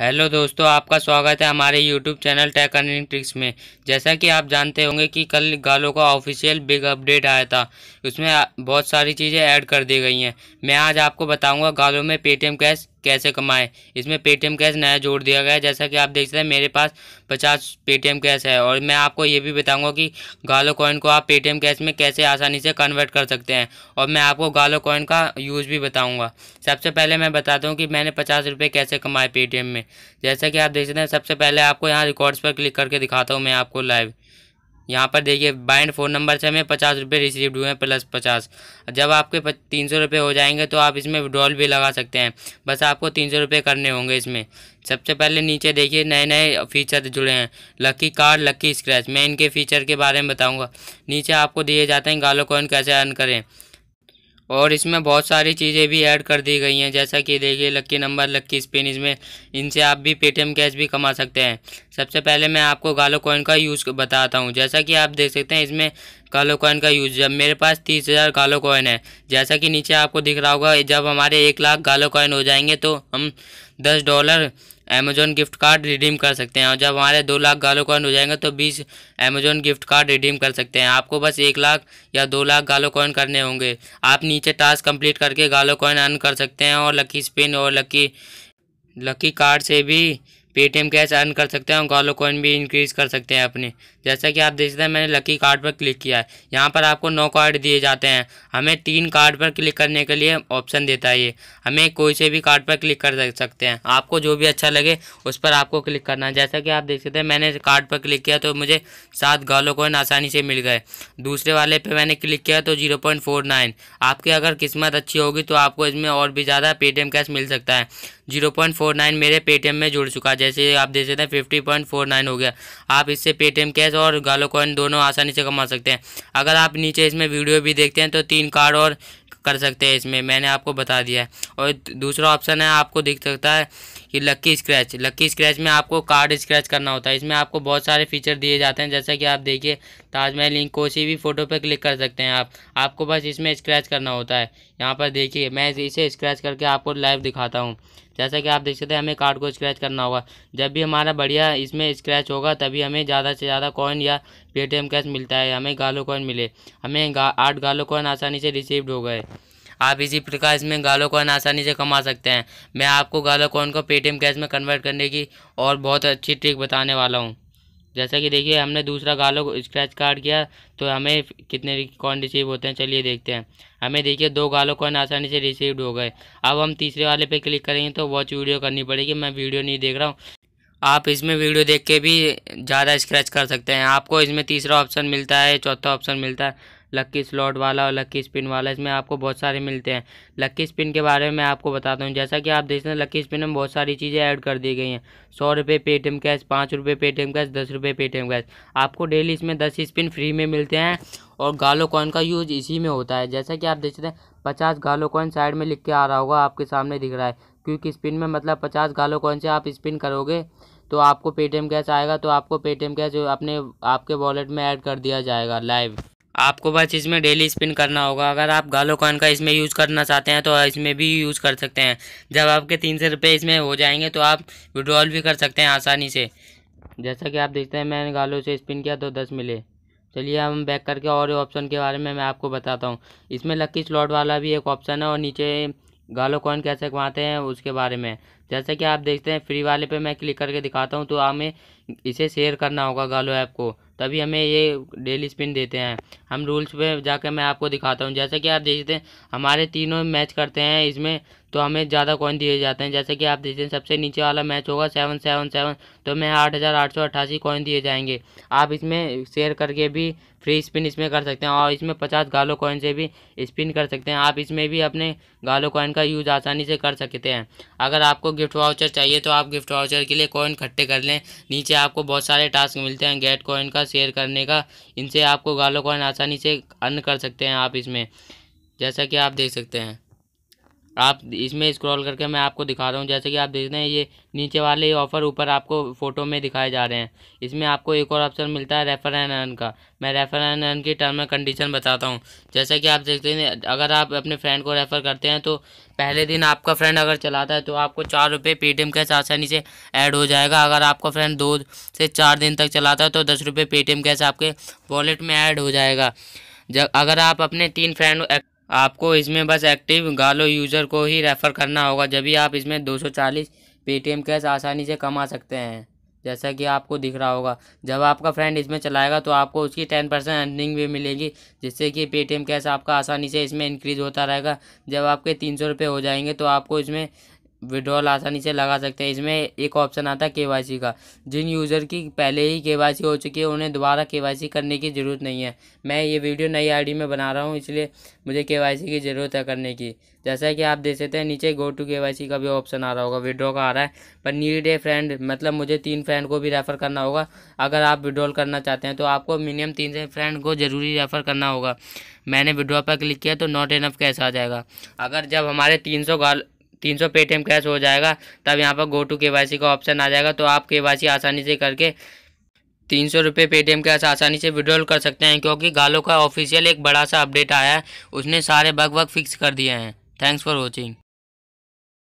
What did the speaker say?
hello दोस्तों आपका स्वागत है हमारे YouTube channel Tech Earning Tricks में जैसा कि आप जानते होंगे कि कल गालों का ऑफिशियल बिग अपडेट आया था उसमें बहुत सारी चीज़ें ऐड कर दी गई हैं मैं आज आपको बताऊंगा गालों में पेटीएम कैश कैसे कमाएं इसमें पेटीएम कैश नया जोड़ दिया गया है जैसा कि आप देख सकते हैं मेरे पास पचास पेटीएम कैश है और मैं आपको ये भी बताऊंगा कि गालो कॉइन को आप पेटीएम कैश में कैसे आसानी से कन्वर्ट कर सकते हैं और मैं आपको गालो कॉइन का यूज़ भी बताऊँगा सबसे पहले मैं बताता हूँ कि मैंने पचास रुपये कैसे कमाए पेटीएम में जैसा कि आप देख सकते हैं सबसे पहले आपको यहाँ रिकॉर्ड्स पर क्लिक करके दिखाता हूँ मैं आपको लाइव यहाँ पर देखिए बाइंड फ़ोन नंबर से हमें पचास रुपये रिसीव हुए हैं प्लस पचास जब आपके तीन सौ रुपये हो जाएंगे तो आप इसमें विड्रॉल भी लगा सकते हैं बस आपको तीन सौ रुपये करने होंगे इसमें सबसे पहले नीचे देखिए नए नए फीचर जुड़े हैं लकी कार्ड लकी स्क्रैच मैं इनके फीचर के बारे में बताऊँगा नीचे आपको दिए जाते हैं गालो कॉइन कैसे अर्न करें और इसमें बहुत सारी चीज़ें भी ऐड कर दी गई हैं जैसा कि देखिए लक्की नंबर लक्की स्पिन इसमें इनसे आप भी पेटीएम कैश भी कमा सकते हैं सबसे पहले मैं आपको गालो कॉइन का यूज़ बताता हूँ जैसा कि आप देख सकते हैं इसमें गालो कॉइन का यूज जब मेरे पास तीस हज़ार गालो कॉइन है जैसा कि नीचे आपको दिख रहा होगा जब हमारे एक लाख गालो कॉइन हो जाएंगे तो हम दस dollar Amazon gift card redeem कर सकते हैं और जब हमारे दो लाख गालो कॉइन हो जाएंगे तो बीस अमेजोन गिफ्ट कार्ड रिडीम कर सकते हैं आपको बस एक लाख या दो लाख गालो कॉइन करने होंगे आप नीचे टास्क कंप्लीट करके गालो कॉइन अर्न कर सकते हैं और लकी स्पिन और लकी लकी कार्ड से भी पेटीएम कैश अर्न कर सकते हैं और गोलो कॉइन भी इंक्रीज़ कर सकते हैं अपने जैसा कि आप देख सकते हैं मैंने लकी कार्ड पर क्लिक किया है यहाँ पर आपको नौ कार्ड दिए जाते हैं हमें तीन कार्ड पर क्लिक करने के लिए ऑप्शन देता है ये हमें कोई से भी कार्ड पर क्लिक कर सकते हैं आपको जो भी अच्छा लगे उस पर आपको क्लिक करना है जैसा कि आप देख सकते हैं मैंने कार्ड पर क्लिक किया तो मुझे सात गोलो कॉइन आसानी से मिल गए दूसरे वाले पर मैंने क्लिक किया तो जीरो पॉइंट फोर नाइन आपकी अगर किस्मत अच्छी होगी तो आपको इसमें और भी ज़्यादा पेटीएम कैश मिल सकता है जीरो पॉइंट फोर नाइन मेरे पेटीएम में जुड़ चुका है जैसे आप देख सकते हैं फिफ्टी पॉइंट फोर नाइन हो गया आप इससे पेटीएम कैश और गालो कॉइन दोनों आसानी से कमा सकते हैं अगर आप नीचे इसमें वीडियो भी देखते हैं तो तीन कार्ड और कर सकते हैं इसमें मैंने आपको बता दिया है और दूसरा ऑप्शन है आपको दिख सकता है कि लक्की स्क्रैच लक्की स्क्रैच में आपको कार्ड स्क्रैच करना होता है इसमें आपको बहुत सारे फीचर दिए जाते हैं जैसा कि आप देखिए ताजमहल लिंक कोसी भी फ़ोटो पर क्लिक कर सकते हैं आप आपको बस इसमें स्क्रैच करना होता है यहाँ पर देखिए मैं इसे स्क्रैच करके आपको लाइव दिखाता हूँ जैसा कि आप देख सकते हैं हमें कार्ड को स्क्रैच करना होगा जब भी हमारा बढ़िया इसमें स्क्रैच होगा तभी हमें ज़्यादा से ज़्यादा कॉइन या पेटीएम कैश मिलता है हमें गालो कॉइन मिले हमें गा, आठ गालो कॉइन आसानी से रिसीव्ड हो गए है आप इसी प्रकार इसमें गालो कॉइन आसानी से कमा सकते हैं मैं आपको गालो कॉइन को पेटीएम कैश में कन्वर्ट करने की और बहुत अच्छी ट्रिक बताने वाला हूँ जैसा कि देखिए हमने दूसरा गालो स्क्रैच कार्ड किया तो हमें कितने कॉइन रिसीव होते हैं चलिए देखते हैं हमें देखिए दो गालो कॉइन आसानी से रिसीव्ड हो गए अब हम तीसरे वाले पे क्लिक करेंगे तो वॉच वीडियो करनी पड़ेगी मैं वीडियो नहीं देख रहा हूँ आप इसमें वीडियो देख के भी ज़्यादा स्क्रैच कर सकते हैं आपको इसमें तीसरा ऑप्शन मिलता है चौथा ऑप्शन मिलता है लक्की स्लॉट वाला और लक्की स्पिन वाला इसमें आपको बहुत सारे मिलते हैं लक्की स्पिन के बारे में मैं आपको बताता हूँ जैसा कि आप देखते हैं लक्की स्पिन में बहुत सारी चीज़ें ऐड कर दी गई हैं सौ रुपये पेटीएम कैश पाँच रुपये पेटीएम कैश दस रुपये पेटीएम कैश आपको डेली इसमें दस स्पिन फ्री में मिलते हैं और गालो कॉइन का यूज इसी में होता है जैसा कि आप देखते हैं पचास गालो कॉइन साइड में लिख के आ रहा होगा आपके सामने दिख रहा है क्योंकि स्पिन में मतलब पचास गालो कॉइन से आप स्पिन करोगे तो आपको पेटीएम कैश आएगा तो आपको पेटीएम कैश अपने आपके वॉलेट में ऐड कर दिया जाएगा लाइव आपको बस इसमें डेली स्पिन करना होगा अगर आप गालो कॉइन का इसमें यूज़ करना चाहते हैं तो इसमें भी यूज़ कर सकते हैं जब आपके तीन सौ रुपये इसमें हो जाएंगे तो आप विड्रॉल भी कर सकते हैं आसानी से जैसा कि आप देखते हैं मैंने गालो से स्पिन किया तो दस मिले चलिए हम बैक करके और ऑप्शन के बारे में मैं आपको बताता हूँ इसमें लक्की स्लॉट वाला भी एक ऑप्शन है और नीचे गालो कॉइन कैसे कमाते हैं उसके बारे में जैसे कि आप देखते हैं फ्री वाले पे मैं क्लिक करके दिखाता हूँ तो हमें इसे शेयर करना होगा गालो ऐप को तभी हमें ये डेली स्पिन देते हैं हम रूल्स पे जाकर मैं आपको दिखाता हूँ जैसा कि आप देखते हैं हमारे तीनों मैच करते हैं इसमें तो हमें ज़्यादा कॉइन दिए जाते हैं जैसे कि आप देखते हैं सबसे नीचे वाला मैच होगा सेवन सेवन सेवन तो हमें आठ हज़ार आठ सौ अट्ठासी कॉइन दिए जाएंगे आप इसमें शेयर करके भी फ्री स्पिन इसमें कर सकते हैं और इसमें पचास गालो कॉइन से भी स्पिन कर सकते हैं आप इसमें भी अपने गालो कॉइन का यूज़ आसानी से कर सकते हैं अगर आपको गिफ्ट वाउचर चाहिए तो आप गिफ्ट वाउचर के लिए कॉइन इकट्ठे कर लें नीचे आपको बहुत सारे टास्क मिलते हैं गेट कॉइन का शेयर करने का इनसे आपको गालो कॉइन आसानी से अर्न कर सकते हैं आप इसमें जैसा कि आप देख सकते हैं आप इसमें स्क्रॉल करके मैं आपको दिखा रहा हूँ जैसे कि आप देख रहे हैं ये नीचे वाले ऑफ़र ऊपर आपको फ़ोटो में दिखाए जा रहे हैं इसमें आपको एक और ऑप्शन मिलता है रेफर एंड अर्न का मैं रेफर एंड अर्न की टर्म एंड कंडीशन बताता हूँ जैसे कि आप देखते हैं अगर आप अपने फ्रेंड को रेफ़र करते हैं तो पहले दिन आपका फ्रेंड अगर चलाता है तो आपको चार रुपये पेटीएम कैश आसानी से ऐड हो जाएगा अगर आपका फ्रेंड दो से चार दिन तक चलाता है तो दस रुपये पेटीएम कैश आपके वॉलेट में ऐड हो जाएगा जब अगर आप अपने तीन फ्रेंड आपको इसमें बस एक्टिव गालो यूज़र को ही रेफ़र करना होगा जब भी आप इसमें 240 पेटीएम कैश आसानी से कमा सकते हैं जैसा कि आपको दिख रहा होगा जब आपका फ्रेंड इसमें चलाएगा तो आपको उसकी टेन परसेंट अर्निंग भी मिलेगी जिससे कि पेटीएम कैश आपका आसानी से इसमें इंक्रीज़ होता रहेगा जब आपके तीन सौ रुपये हो जाएंगे तो आपको इसमें विड्रॉल आसानी से लगा सकते हैं इसमें एक ऑप्शन आता है के का जिन यूज़र की पहले ही के हो चुकी है उन्हें दोबारा के करने की ज़रूरत नहीं है मैं ये वीडियो नई आईडी में बना रहा हूँ इसलिए मुझे के की ज़रूरत है करने की जैसा कि आप देख सकते हैं नीचे गो टू के का भी ऑप्शन आ रहा होगा विड्रॉ का आ रहा है पर नीड ए फ्रेंड मतलब मुझे तीन फ्रेंड को भी रेफ़र करना होगा अगर आप विड्रॉल करना चाहते हैं तो आपको मिनिमम तीन से फ्रेंड को ज़रूरी रेफ़र करना होगा मैंने विड्रॉ पर क्लिक किया तो नॉट एनफ कैसा आ जाएगा अगर जब हमारे तीन सौ तीन सौ पेटीएम कैश हो जाएगा तब यहाँ पर गो टू के वाई सी का ऑप्शन आ जाएगा तो आप के वाई सी आसानी से करके तीन सौ रुपये पेटीएम कैश आसानी से विड्रॉल कर सकते हैं क्योंकि गालो का ऑफिशियल एक बड़ा सा अपडेट आया है उसने सारे बग वग फिक्स कर दिए हैं थैंक्स फॉर वॉचिंग